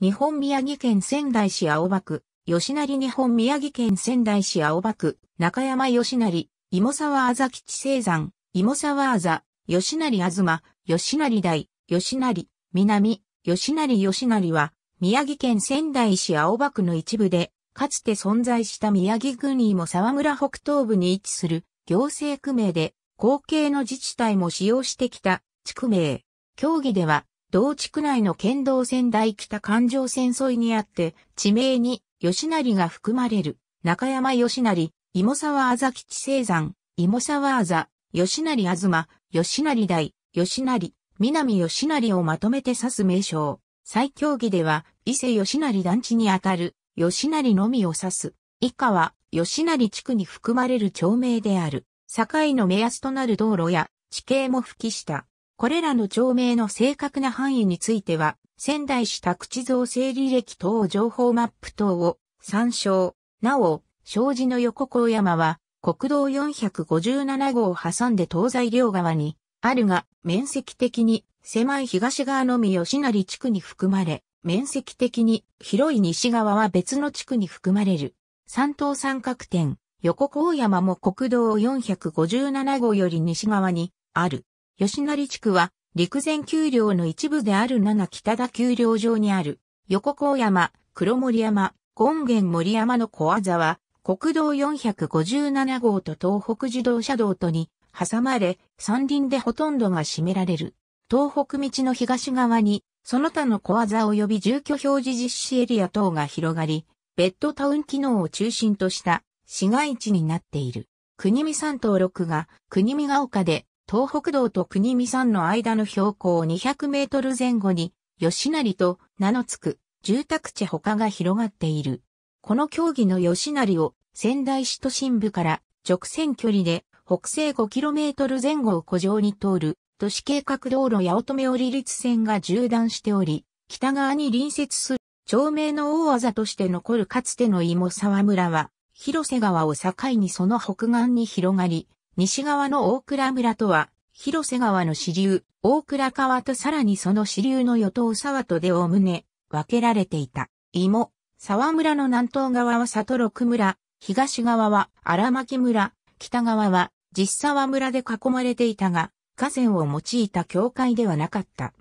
日本宮城県仙台市青葉区、吉成日本宮城県仙台市青葉区、中山吉成、芋沢あざ吉地生山、芋沢あざ、吉成あずま、吉成大、吉成、南、吉成吉成は、宮城県仙台市青葉区の一部で、かつて存在した宮城郡芋沢村北東部に位置する行政区名で、後継の自治体も使用してきた地区名。協議では、同地区内の県道仙台北環状線沿いにあって、地名に吉成が含まれる、中山吉成、芋沢あざ吉生山、芋沢あざ、吉成あずま、吉成大、吉成、南吉成をまとめて指す名称。最強義では、伊勢吉成団地にあたる、吉成のみを指す。以下は、吉成地区に含まれる町名である。境の目安となる道路や地形も吹きした。これらの町名の正確な範囲については、仙台市宅地造成履歴等情報マップ等を参照。なお、障子の横高山は、国道457号を挟んで東西両側に、あるが、面積的に狭い東側のみ吉成地区に含まれ、面積的に広い西側は別の地区に含まれる。三東三角点、横高山も国道457号より西側にある。吉成地区は、陸前丘陵の一部である七北田丘陵上にある、横高山、黒森山、権現森山の小技は、国道457号と東北自動車道とに、挟まれ、山林でほとんどが占められる。東北道の東側に、その他の小技及び住居表示実施エリア等が広がり、ベッドタウン機能を中心とした市街地になっている。国見山島六が国見が丘で東北道と国見山の間の標高200メートル前後に、吉成と名の付く住宅地他が広がっている。この競技の吉成を仙台市都心部から直線距離で北西5トル前後を古城に通る都市計画道路八乙女折立線が縦断しており、北側に隣接する町名の大技として残るかつての芋沢村は、広瀬川を境にその北岸に広がり、西側の大倉村とは、広瀬川の支流、大倉川とさらにその支流の与党沢とでおおむね分けられていた。芋、沢村の南東側は里六村、東側は荒牧村、北側は実沢村で囲まれていたが、河川を用いた境界ではなかった。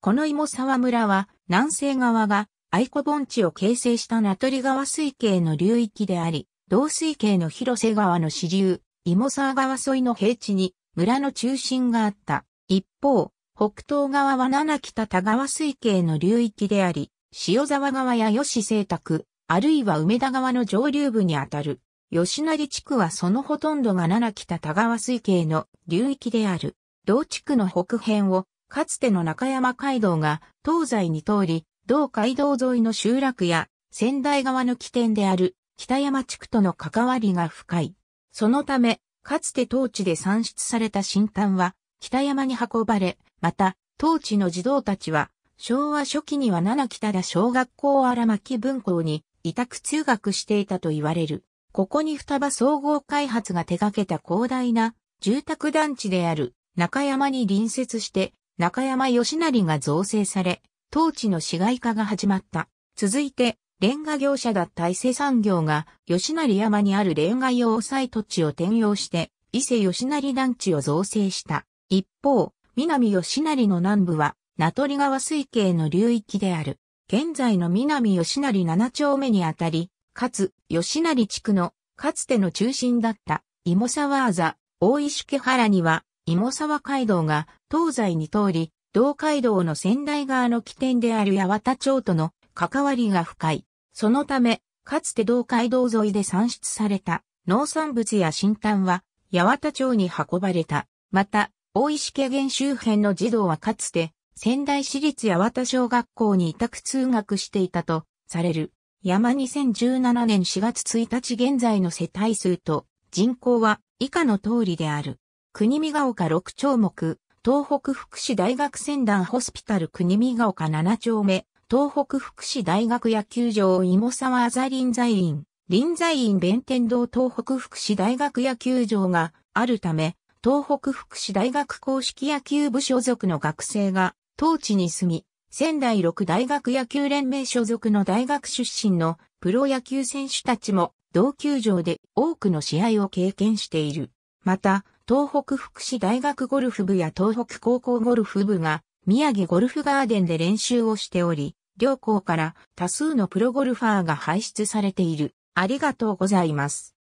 この芋沢村は、南西側が愛子盆地を形成した名取川水系の流域であり、同水系の広瀬川の支流、芋沢川沿いの平地に村の中心があった。一方、北東側は七北田川水系の流域であり、塩沢川や吉清宅、あるいは梅田川の上流部にあたる。吉成地区はそのほとんどが七北田川水系の流域である。同地区の北辺を、かつての中山街道が東西に通り、同街道沿いの集落や仙台側の起点である北山地区との関わりが深い。そのため、かつて当地で産出された新炭は、北山に運ばれ、また、当地の児童たちは、昭和初期には七北田小学校荒牧文校に委託通学していたと言われる。ここに双葉総合開発が手掛けた広大な住宅団地である中山に隣接して中山義成が造成され、当地の市街化が始まった。続いてレンガ業者だった伊勢産業が吉成山にあるレンガ用サ土地を転用して伊勢吉成団地を造成した。一方、南吉成の南部は名取川水系の流域である。現在の南吉成七丁目にあたり、かつ吉成地区のかつての中心だった芋沢あざ、大石家原には芋沢街道が東西に通り、道街道の仙台側の起点である八幡町との関わりが深い。そのため、かつて道街道沿いで産出された農産物や新炭は八幡町に運ばれた。また、大石家原周辺の児童はかつて仙台市立八幡小学校に委託通学していたとされる。山2017年4月1日現在の世帯数と人口は以下の通りである。国見ヶ丘6丁目、東北福祉大学船団ホスピタル国見ヶ丘7丁目、東北福祉大学野球場芋沢あざ臨在院、臨在院弁天堂東北福祉大学野球場があるため、東北福祉大学公式野球部所属の学生が当地に住み、仙台六大学野球連盟所属の大学出身のプロ野球選手たちも同球場で多くの試合を経験している。また、東北福祉大学ゴルフ部や東北高校ゴルフ部が宮城ゴルフガーデンで練習をしており、両校から多数のプロゴルファーが輩出されている。ありがとうございます。